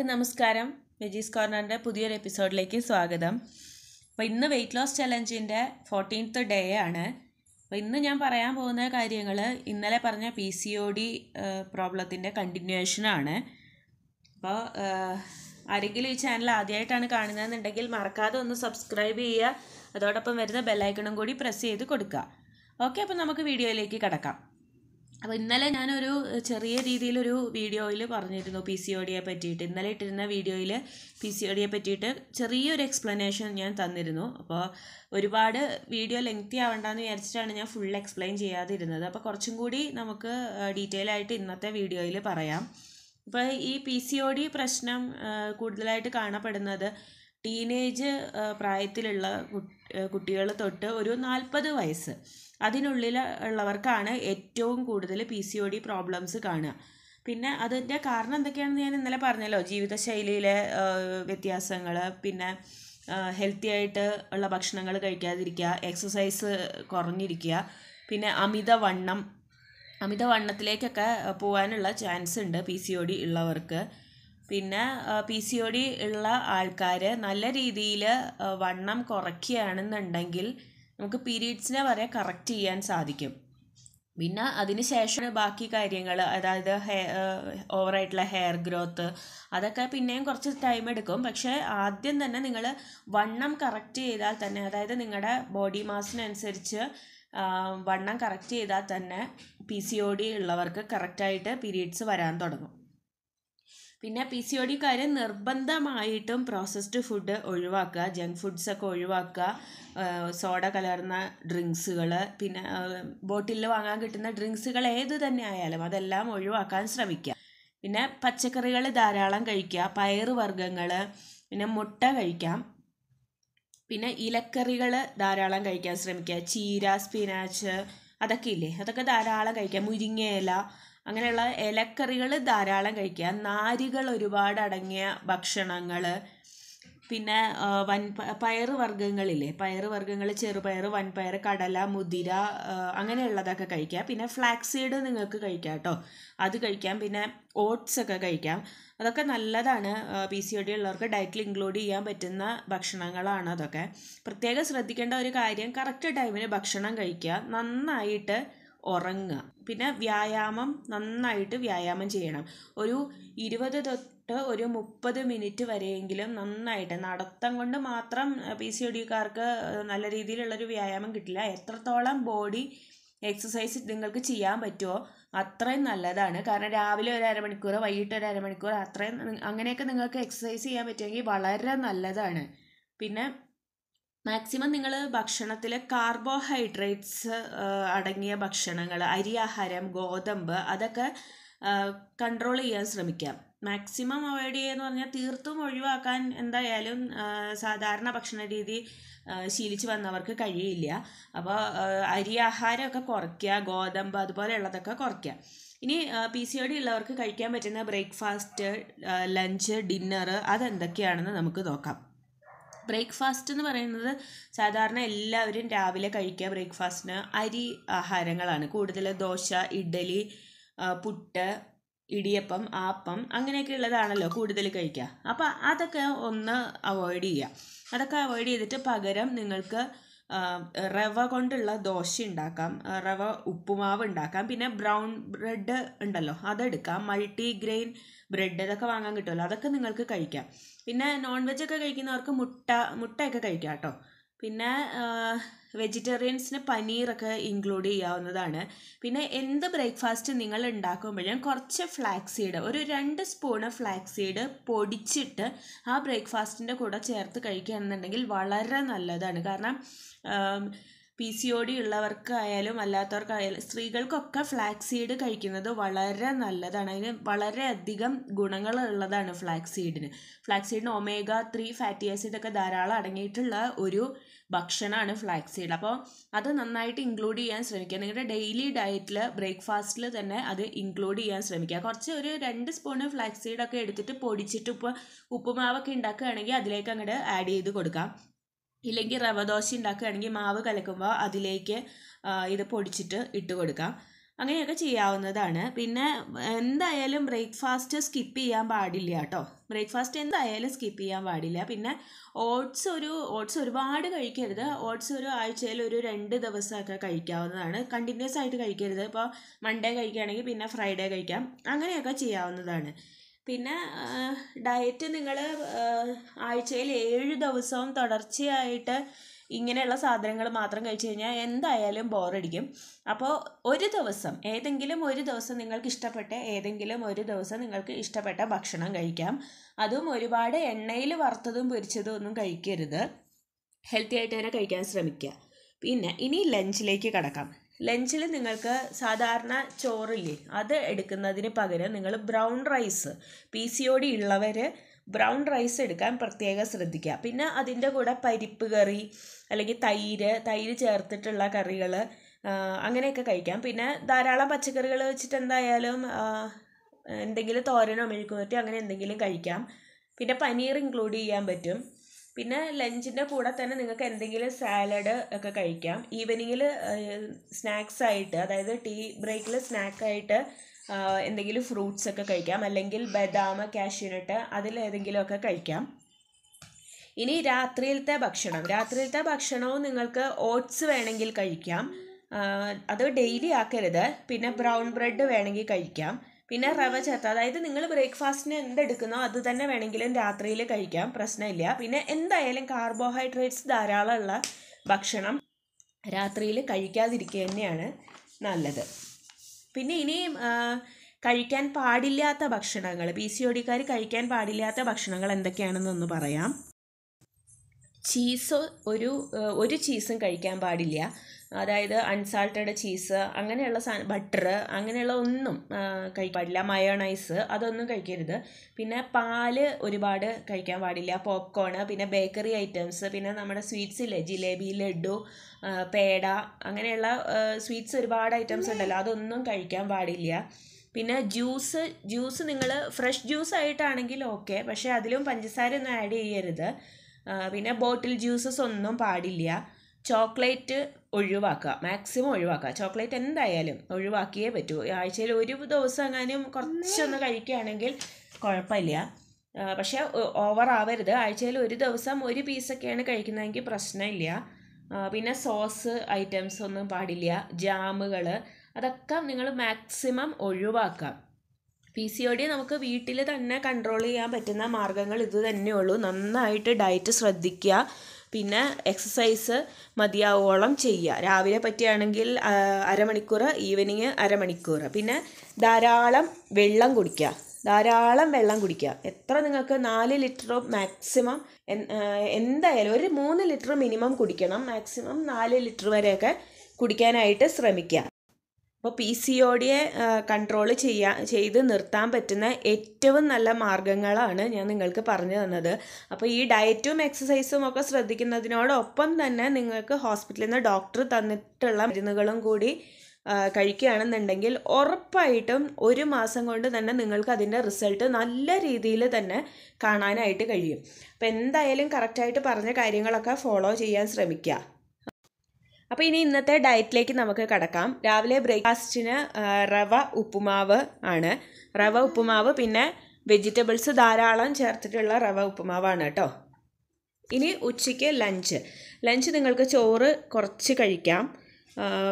എല്ലാവർക്കും നമസ്കാരം വെജീസ് കോർണറിൻ്റെ പുതിയൊരു എപ്പിസോഡിലേക്ക് സ്വാഗതം അപ്പോൾ ഇന്ന് വെയിറ്റ് ലോസ് ചലഞ്ചിൻ്റെ ഫോർട്ടീൻത്ത് ഡേ ആണ് അപ്പോൾ ഇന്ന് ഞാൻ പറയാൻ പോകുന്ന കാര്യങ്ങൾ ഇന്നലെ പറഞ്ഞ പി സി ഒ ഡി പ്രോബ്ലത്തിൻ്റെ കണ്ടിന്യൂഷനാണ് അപ്പോൾ ആരെങ്കിലും ഈ ചാനൽ ആദ്യമായിട്ടാണ് കാണുന്നതെന്നുണ്ടെങ്കിൽ മറക്കാതെ ഒന്ന് സബ്സ്ക്രൈബ് ചെയ്യുക അതോടൊപ്പം വരുന്ന ബെല്ലൈക്കണും കൂടി പ്രസ് ചെയ്ത് കൊടുക്കുക ഓക്കെ അപ്പോൾ നമുക്ക് വീഡിയോയിലേക്ക് കിടക്കാം അപ്പോൾ ഇന്നലെ ഞാനൊരു ചെറിയ രീതിയിലൊരു വീഡിയോയിൽ പറഞ്ഞിരുന്നു പി സി ഒ ഡിയെ പറ്റിയിട്ട് ഇന്നലെ ഇട്ടിരുന്ന വീഡിയോയിൽ പി സി ഒ ഡിയെ പറ്റിയിട്ട് ചെറിയൊരു എക്സ്പ്ലനേഷൻ ഞാൻ തന്നിരുന്നു അപ്പോൾ ഒരുപാട് വീഡിയോ ലെങ്തി ആവണ്ടെന്ന് വിചാരിച്ചിട്ടാണ് ഞാൻ ഫുൾ എക്സ്പ്ലെയിൻ ചെയ്യാതിരുന്നത് അപ്പോൾ കുറച്ചും കൂടി നമുക്ക് ഡീറ്റെയിൽ ആയിട്ട് ഇന്നത്തെ വീഡിയോയിൽ പറയാം ഇപ്പോൾ ഈ പി സി ഒ ഡി പ്രശ്നം കൂടുതലായിട്ട് കാണപ്പെടുന്നത് ടീനേജ് പ്രായത്തിലുള്ള കുട്ടികൾ തൊട്ട് ഒരു നാൽപ്പത് വയസ്സ് അതിനുള്ളിൽ ഉള്ളവർക്കാണ് ഏറ്റവും കൂടുതൽ P C O D problems കാണുക പിന്നെ അതിൻ്റെ കാരണം എന്തൊക്കെയാണെന്ന് ഞാൻ ഇന്നലെ പറഞ്ഞല്ലോ ജീവിതശൈലിയിലെ വ്യത്യാസങ്ങൾ പിന്നെ ഹെൽത്തി ആയിട്ട് ഉള്ള ഭക്ഷണങ്ങൾ കഴിക്കാതിരിക്കുക എക്സസൈസ് കുറഞ്ഞിരിക്കുക പിന്നെ അമിതവണ്ണം അമിതവണ്ണത്തിലേക്കൊക്കെ പോകാനുള്ള ചാൻസ് ഉണ്ട് പി സി ഒ ഡി ഉള്ളവർക്ക് പിന്നെ പി സി ഒ ഡി ഉള്ള ആൾക്കാർ നല്ല രീതിയിൽ വണ്ണം കുറയ്ക്കുകയാണെന്നുണ്ടെങ്കിൽ നമുക്ക് പീരീഡ്സിനെ വരെ കറക്റ്റ് ചെയ്യാൻ സാധിക്കും പിന്നെ അതിന് ബാക്കി കാര്യങ്ങൾ അതായത് ഹെയർ ഓവറായിട്ടുള്ള ഹെയർ ഗ്രോത്ത് അതൊക്കെ പിന്നെയും കുറച്ച് ടൈം എടുക്കും പക്ഷേ ആദ്യം തന്നെ നിങ്ങൾ വണ്ണം കറക്റ്റ് ചെയ്താൽ തന്നെ അതായത് നിങ്ങളുടെ ബോഡി മാസിനനുസരിച്ച് വണ്ണം കറക്റ്റ് ചെയ്താൽ തന്നെ പി സി ഒ ഡി ഉള്ളവർക്ക് കറക്റ്റായിട്ട് പീരീഡ്സ് വരാൻ തുടങ്ങും പിന്നെ പി സി കാര് നിർബന്ധമായിട്ടും പ്രോസസ്ഡ് ഫുഡ് ഒഴിവാക്കുക ജങ്ക് ഫുഡ്സ് ഒക്കെ ഒഴിവാക്കുക സോഡ കലർന്ന ഡ്രിങ്ക്സുകൾ പിന്നെ ബോട്ടിലിൽ വാങ്ങാൻ കിട്ടുന്ന ഡ്രിങ്ക്സുകൾ ഏത് തന്നെ ആയാലും അതെല്ലാം ഒഴിവാക്കാൻ ശ്രമിക്കുക പിന്നെ പച്ചക്കറികൾ ധാരാളം കഴിക്കുക പയറുവർഗ്ഗങ്ങൾ പിന്നെ മുട്ട കഴിക്കാം പിന്നെ ഇലക്കറികൾ ധാരാളം കഴിക്കാൻ ശ്രമിക്കുക ചീര സ്പിനാച്ച് അതൊക്കെ ഇല്ലേ അതൊക്കെ ധാരാളം കഴിക്കാം മുരിങ്ങയില അങ്ങനെയുള്ള ഇലക്കറികൾ ധാരാളം കഴിക്കുക നാരുകൾ ഒരുപാട് അടങ്ങിയ ഭക്ഷണങ്ങൾ പിന്നെ വൻ പയറ് വർഗ്ഗങ്ങളില്ലേ പയറ് വർഗ്ഗങ്ങൾ ചെറുപയർ വൻപയർ കടല മുതിര അങ്ങനെയുള്ളതൊക്കെ കഴിക്കുക പിന്നെ ഫ്ലാക്സീഡ് നിങ്ങൾക്ക് കഴിക്കാം കേട്ടോ അത് കഴിക്കാം പിന്നെ ഓട്സ് ഒക്കെ കഴിക്കാം അതൊക്കെ നല്ലതാണ് പി സി ഒ ഡി ഉള്ളവർക്ക് ഡയറ്റിൽ ഇൻക്ലൂഡ് ചെയ്യാൻ പറ്റുന്ന ഭക്ഷണങ്ങളാണ് അതൊക്കെ പ്രത്യേകം ശ്രദ്ധിക്കേണ്ട ഒരു കാര്യം കറക്റ്റ് ടൈമിന് ഭക്ഷണം കഴിക്കുക നന്നായിട്ട് ഉറങ്ങുക പിന്നെ വ്യായാമം നന്നായിട്ട് വ്യായാമം ചെയ്യണം ഒരു ഇരുപത് തൊട്ട് ഒരു മുപ്പത് മിനിറ്റ് വരെയെങ്കിലും നന്നായിട്ട് നടത്തം കൊണ്ട് മാത്രം പി സി ഒ ഡിക്കാർക്ക് നല്ല രീതിയിലുള്ളൊരു വ്യായാമം കിട്ടില്ല എത്രത്തോളം ബോഡി എക്സസൈസ് നിങ്ങൾക്ക് ചെയ്യാൻ പറ്റുമോ അത്രയും നല്ലതാണ് കാരണം രാവിലെ ഒരു അരമണിക്കൂർ വൈകിട്ട് ഒരു അരമണിക്കൂർ അത്രയും അങ്ങനെയൊക്കെ നിങ്ങൾക്ക് എക്സസൈസ് ചെയ്യാൻ പറ്റുമെങ്കിൽ വളരെ നല്ലതാണ് പിന്നെ മാക്സിമം നിങ്ങൾ ഭക്ഷണത്തിൽ കാർബോഹൈഡ്രേറ്റ്സ് അടങ്ങിയ ഭക്ഷണങ്ങൾ അരിയാഹാരം ഗോതമ്പ് അതൊക്കെ കൺട്രോൾ ചെയ്യാൻ ശ്രമിക്കാം മാക്സിമം അവോയ്ഡ് ചെയ്യുക എന്ന് പറഞ്ഞാൽ തീർത്തും ഒഴിവാക്കാൻ എന്തായാലും സാധാരണ ഭക്ഷണ രീതി ശീലിച്ചു വന്നവർക്ക് കഴിയില്ല അപ്പോൾ അരി ആഹാരമൊക്കെ കുറയ്ക്കുക ഗോതമ്പ് അതുപോലെയുള്ളതൊക്കെ കുറയ്ക്കുക ഇനി പി സി ഒ ഡി ഉള്ളവർക്ക് കഴിക്കാൻ പറ്റുന്ന ബ്രേക്ക്ഫാസ്റ്റ് ലഞ്ച് ഡിന്നർ അതെന്തൊക്കെയാണെന്ന് നമുക്ക് നോക്കാം ബ്രേക്ക്ഫാസ്റ്റ് എന്ന് പറയുന്നത് സാധാരണ എല്ലാവരും രാവിലെ കഴിക്കുക ബ്രേക്ക്ഫാസ്റ്റിന് അരി ആഹാരങ്ങളാണ് കൂടുതൽ ദോശ ഇഡ്ഡലി പുട്ട് ഇടിയപ്പം ആപ്പം അങ്ങനെയൊക്കെ ഉള്ളതാണല്ലോ കൂടുതൽ കഴിക്കുക അപ്പോൾ അതൊക്കെ ഒന്ന് അവോയ്ഡ് ചെയ്യുക അതൊക്കെ അവോയ്ഡ് ചെയ്തിട്ട് പകരം നിങ്ങൾക്ക് റവ കൊണ്ടുള്ള ദോശ ഉണ്ടാക്കാം റവ ഉപ്പുമാവ് ഉണ്ടാക്കാം പിന്നെ ബ്രൗൺ ബ്രെഡ് ഉണ്ടല്ലോ അതെടുക്കാം മൾട്ടി ഗ്രെയിൻ ബ്രെഡ് ഇതൊക്കെ വാങ്ങാൻ കിട്ടുമല്ലോ അതൊക്കെ നിങ്ങൾക്ക് കഴിക്കാം പിന്നെ നോൺ വെജ് ഒക്കെ കഴിക്കുന്നവർക്ക് മുട്ട മുട്ടയൊക്കെ കഴിക്കാം കേട്ടോ പിന്നെ വെജിറ്റേറിയൻസിന് പനീറൊക്കെ ഇൻക്ലൂഡ് ചെയ്യാവുന്നതാണ് പിന്നെ എന്ത് ബ്രേക്ക്ഫാസ്റ്റ് നിങ്ങൾ ഉണ്ടാക്കുമ്പോഴും കുറച്ച് ഫ്ലാക്സീഡ് ഒരു രണ്ട് സ്പൂണ് ഫ്ലാക്സീഡ് പൊടിച്ചിട്ട് ആ ബ്രേക്ക്ഫാസ്റ്റിൻ്റെ കൂടെ ചേർത്ത് കഴിക്കുകയാണെന്നുണ്ടെങ്കിൽ വളരെ നല്ലതാണ് കാരണം പി സി ഒ ഡി ഉള്ളവർക്കായാലും അല്ലാത്തവർക്കായാലും സ്ത്രീകൾക്കൊക്കെ ഫ്ലാക്സീഡ് കഴിക്കുന്നത് വളരെ നല്ലതാണ് അതിന് വളരെയധികം ഗുണങ്ങളുള്ളതാണ് ഫ്ലാക്സീഡിന് ഫ്ലാക്സീഡിന് ഒമേഗ ത്രീ ഫാറ്റി ആസിഡൊക്കെ ധാരാളം അടങ്ങിയിട്ടുള്ള ഒരു ഭക്ഷണമാണ് ഫ്ലാക്സ് സീഡ് അപ്പോൾ അത് നന്നായിട്ട് ഇൻക്ലൂഡ് ചെയ്യാൻ ശ്രമിക്കുക നിങ്ങളുടെ ഡെയിലി ഡയറ്റിൽ ബ്രേക്ക്ഫാസ്റ്റിൽ തന്നെ അത് ഇൻക്ലൂഡ് ചെയ്യാൻ ശ്രമിക്കുക കുറച്ച് ഒരു രണ്ട് സ്പൂണ് ഫ്ലാക്സ് സീഡൊക്കെ എടുത്തിട്ട് പൊടിച്ചിട്ട് ഉപ്പ് ഉപ്പുമാവൊക്കെ ഉണ്ടാക്കുകയാണെങ്കിൽ അതിലേക്ക് അങ്ങോട്ട് ആഡ് ചെയ്ത് കൊടുക്കാം ഇല്ലെങ്കിൽ റവദോശ ദോശ ഉണ്ടാക്കുകയാണെങ്കിൽ മാവ് കലക്കുമ്പോൾ അതിലേക്ക് ഇത് പൊടിച്ചിട്ട് ഇട്ട് കൊടുക്കാം അങ്ങനെയൊക്കെ ചെയ്യാവുന്നതാണ് പിന്നെ എന്തായാലും ബ്രേക്ക്ഫാസ്റ്റ് സ്കിപ്പ് ചെയ്യാൻ പാടില്ല കേട്ടോ ബ്രേക്ക്ഫാസ്റ്റ് എന്തായാലും സ്കിപ്പ് ചെയ്യാൻ പാടില്ല പിന്നെ ഓട്സ് ഒരു ഓട്സ് ഒരുപാട് കഴിക്കരുത് ഓട്സ് ഒരു ആഴ്ചയിൽ ഒരു രണ്ട് ദിവസമൊക്കെ കഴിക്കാവുന്നതാണ് കണ്ടിന്യൂസ് ആയിട്ട് കഴിക്കരുത് ഇപ്പോൾ മൺഡേ കഴിക്കുകയാണെങ്കിൽ പിന്നെ ഫ്രൈഡേ കഴിക്കാം അങ്ങനെയൊക്കെ ചെയ്യാവുന്നതാണ് പിന്നെ ഡയറ്റ് നിങ്ങൾ ആഴ്ചയിൽ ഏഴ് ദിവസവും തുടർച്ചയായിട്ട് ഇങ്ങനെയുള്ള സാധനങ്ങൾ മാത്രം കഴിച്ചു കഴിഞ്ഞാൽ എന്തായാലും ബോറടിക്കും അപ്പോൾ ഒരു ദിവസം ഏതെങ്കിലും ഒരു ദിവസം നിങ്ങൾക്ക് ഇഷ്ടപ്പെട്ട ഏതെങ്കിലും ഒരു ദിവസം നിങ്ങൾക്ക് ഇഷ്ടപ്പെട്ട ഭക്ഷണം കഴിക്കാം അതും ഒരുപാട് എണ്ണയിൽ വറുത്തതും പൊരിച്ചതും ഒന്നും കഴിക്കരുത് ഹെൽത്തി ആയിട്ട് തന്നെ കഴിക്കാൻ ശ്രമിക്കുക പിന്നെ ഇനി ലഞ്ചിലേക്ക് കടക്കാം ലഞ്ചിൽ നിങ്ങൾക്ക് സാധാരണ ചോറില്ലേ അത് എടുക്കുന്നതിന് പകരം നിങ്ങൾ brown rice P C O D ഉള്ളവർ ബ്രൗൺ റൈസ് എടുക്കാൻ പ്രത്യേകം ശ്രദ്ധിക്കുക പിന്നെ അതിൻ്റെ കൂടെ പരിപ്പ് കറി അല്ലെങ്കിൽ തൈര് തൈര് ചേർത്തിട്ടുള്ള കറികൾ അങ്ങനെയൊക്കെ കഴിക്കാം പിന്നെ ധാരാളം പച്ചക്കറികൾ വെച്ചിട്ട് എന്തായാലും എന്തെങ്കിലും തോരനോ മെഴുക്കുവരട്ടിയോ അങ്ങനെ എന്തെങ്കിലും കഴിക്കാം പിന്നെ പനീർ ഇൻക്ലൂഡ് ചെയ്യാൻ പറ്റും പിന്നെ ലഞ്ചിൻ്റെ കൂടെ തന്നെ നിങ്ങൾക്ക് എന്തെങ്കിലും സാലഡ് ഒക്കെ കഴിക്കാം ഈവനിങ്ങിൽ സ്നാക്സ് ആയിട്ട് അതായത് ടീ ബ്രേക്കിൽ സ്നാക്കായിട്ട് എന്തെങ്കിലും ഫ്രൂട്ട്സ് ഒക്കെ കഴിക്കാം അല്ലെങ്കിൽ ബദാം കാഷ്യൂനട്ട് ഒക്കെ കഴിക്കാം ഇനി രാത്രിയിലത്തെ ഭക്ഷണം രാത്രിയിലത്തെ ഭക്ഷണവും നിങ്ങൾക്ക് ഓട്സ് വേണമെങ്കിൽ കഴിക്കാം അത് ഡെയിലി ആക്കരുത് പിന്നെ ബ്രൗൺ ബ്രെഡ് വേണമെങ്കിൽ കഴിക്കാം പിന്നെ റവ ചേർത്ത് അതായത് നിങ്ങൾ ബ്രേക്ക്ഫാസ്റ്റിന് എന്തെടുക്കുന്നോ അത് തന്നെ വേണമെങ്കിലും രാത്രിയിൽ കഴിക്കാം പ്രശ്നമില്ല പിന്നെ എന്തായാലും കാർബോഹൈഡ്രേറ്റ്സ് ധാരാളമുള്ള ഭക്ഷണം രാത്രിയിൽ കഴിക്കാതിരിക്കുക തന്നെയാണ് നല്ലത് പിന്നെ ഇനിയും കഴിക്കാൻ പാടില്ലാത്ത ഭക്ഷണങ്ങൾ പി സി ഒടിക്കാർ കഴിക്കാൻ പാടില്ലാത്ത ഭക്ഷണങ്ങൾ എന്തൊക്കെയാണെന്നൊന്ന് പറയാം ചീസ് ഒരു ഒരു ചീസും കഴിക്കാൻ പാടില്ല അതായത് അൺസാൾട്ടഡ് ചീസ് അങ്ങനെയുള്ള സാ ബട്ടർ അങ്ങനെയുള്ള ഒന്നും കഴിക്കാൻ മയോണൈസ് അതൊന്നും കഴിക്കരുത് പിന്നെ പാല് ഒരുപാട് കഴിക്കാൻ പാടില്ല പോപ്കോണ് പിന്നെ ബേക്കറി ഐറ്റംസ് പിന്നെ നമ്മുടെ സ്വീറ്റ്സില്ലേ ജിലേബി ലഡു പേട അങ്ങനെയുള്ള സ്വീറ്റ്സ് ഒരുപാട് ഐറ്റംസ് ഉണ്ടല്ലോ അതൊന്നും കഴിക്കാൻ പാടില്ല പിന്നെ ജ്യൂസ് ജ്യൂസ് നിങ്ങൾ ഫ്രഷ് ജ്യൂസ് ആയിട്ടാണെങ്കിൽ ഓക്കെ പക്ഷേ അതിലും പഞ്ചസാര ഒന്നും ആഡ് ചെയ്യരുത് പിന്നെ ബോട്ടിൽ ജ്യൂസസ് ഒന്നും പാടില്ല ചോക്ലേറ്റ് ഒഴിവാക്കുക മാക്സിമം ഒഴിവാക്കുക ചോക്ലേറ്റ് എന്തായാലും ഒഴിവാക്കിയേ പറ്റൂ ആഴ്ചയിൽ ഒരു ദിവസം എങ്ങാനും കുറച്ചൊന്ന് കഴിക്കുകയാണെങ്കിൽ കുഴപ്പമില്ല പക്ഷേ ഓവർ ആവരുത് ആഴ്ചയിൽ ഒരു ദിവസം ഒരു പീസൊക്കെയാണ് കഴിക്കുന്നതെങ്കിൽ പ്രശ്നമില്ല പിന്നെ സോസ് ഐറ്റംസ് ഒന്നും പാടില്ല ജാമുകൾ അതൊക്കെ നിങ്ങൾ മാക്സിമം ഒഴിവാക്കാം പി സി ഒ ഡി നമുക്ക് വീട്ടിൽ തന്നെ കൺട്രോൾ ചെയ്യാൻ പറ്റുന്ന മാർഗ്ഗങ്ങൾ ഇത് തന്നെയുള്ളൂ നന്നായിട്ട് ഡയറ്റ് ശ്രദ്ധിക്കുക പിന്നെ എക്സസൈസ് മതിയാവോളം ചെയ്യുക രാവിലെ പറ്റുകയാണെങ്കിൽ അരമണിക്കൂർ ഈവനിങ് അരമണിക്കൂർ പിന്നെ ധാരാളം വെള്ളം കുടിക്കുക ധാരാളം വെള്ളം കുടിക്കുക എത്ര നിങ്ങൾക്ക് നാല് ലിറ്റർ മാക്സിമം എന്തായാലും ഒരു മൂന്ന് ലിറ്റർ മിനിമം കുടിക്കണം മാക്സിമം നാല് ലിറ്റർ വരെയൊക്കെ കുടിക്കാനായിട്ട് ശ്രമിക്കുക അപ്പോൾ പി സി ഒ ഡിയെ കൺട്രോൾ ചെയ്യാ ചെയ്ത് നിർത്താൻ പറ്റുന്ന ഏറ്റവും നല്ല മാർഗങ്ങളാണ് ഞാൻ നിങ്ങൾക്ക് പറഞ്ഞു തന്നത് അപ്പോൾ ഈ ഡയറ്റും എക്സസൈസും ഒക്കെ ശ്രദ്ധിക്കുന്നതിനോടൊപ്പം തന്നെ നിങ്ങൾക്ക് ഹോസ്പിറ്റലിൽ നിന്ന് ഡോക്ടർ തന്നിട്ടുള്ള മരുന്നുകളും കൂടി കഴിക്കുകയാണെന്നുണ്ടെങ്കിൽ ഉറപ്പായിട്ടും ഒരു മാസം കൊണ്ട് തന്നെ നിങ്ങൾക്ക് അതിൻ്റെ റിസൾട്ട് നല്ല രീതിയിൽ തന്നെ കാണാനായിട്ട് കഴിയും അപ്പോൾ എന്തായാലും കറക്റ്റായിട്ട് പറഞ്ഞ കാര്യങ്ങളൊക്കെ ഫോളോ ചെയ്യാൻ ശ്രമിക്കുക അപ്പോൾ ഇനി ഇന്നത്തെ ഡയറ്റിലേക്ക് നമുക്ക് കടക്കാം രാവിലെ ബ്രേക്ക്ഫാസ്റ്റിന് റവ ഉപ്പുമാവ് ആണ് റവ ഉപ്പുമാവ് പിന്നെ വെജിറ്റബിൾസ് ധാരാളം ചേർത്തിട്ടുള്ള റവ ഉപ്പുമാവാണ് കേട്ടോ ഇനി ഉച്ചയ്ക്ക് ലഞ്ച് ലഞ്ച് നിങ്ങൾക്ക് ചോറ് കുറച്ച് കഴിക്കാം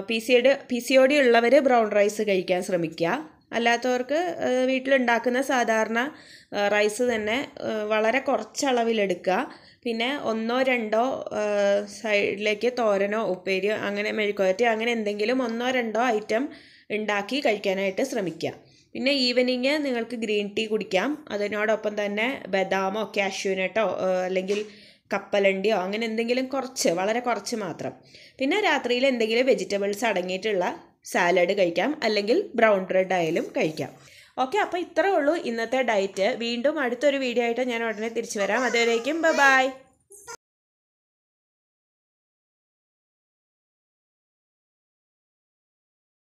പി സിയുടെ പി സി ഒ ഉള്ളവർ ബ്രൗൺ റൈസ് കഴിക്കാൻ ശ്രമിക്കുക അല്ലാത്തവർക്ക് വീട്ടിലുണ്ടാക്കുന്ന സാധാരണ റൈസ് തന്നെ വളരെ കുറച്ച് പിന്നെ ഒന്നോ രണ്ടോ സൈഡിലേക്ക് തോരനോ ഉപ്പേരിയോ അങ്ങനെ മെഴുക്കുവരട്ടി അങ്ങനെ എന്തെങ്കിലും ഒന്നോ രണ്ടോ ഐറ്റം ഉണ്ടാക്കി കഴിക്കാനായിട്ട് ശ്രമിക്കുക പിന്നെ ഈവനിങ് നിങ്ങൾക്ക് ഗ്രീൻ ടീ കുടിക്കാം അതിനോടൊപ്പം തന്നെ ബദാമോ കാഷ്യൂനട്ടോ അല്ലെങ്കിൽ കപ്പലണ്ടിയോ അങ്ങനെ എന്തെങ്കിലും കുറച്ച് വളരെ കുറച്ച് മാത്രം പിന്നെ രാത്രിയിൽ എന്തെങ്കിലും വെജിറ്റബിൾസ് അടങ്ങിയിട്ടുള്ള സാലഡ് കഴിക്കാം അല്ലെങ്കിൽ ബ്രൗൺ ബ്രെഡ് ആയാലും കഴിക്കാം ഓക്കെ അപ്പോൾ ഇത്രയേ ഉള്ളൂ ഇന്നത്തെ ഡയറ്റ് വീണ്ടും അടുത്തൊരു വീഡിയോ ആയിട്ട് ഞാൻ ഉടനെ തിരിച്ചു വരാം അതുവരേക്കും ബൈ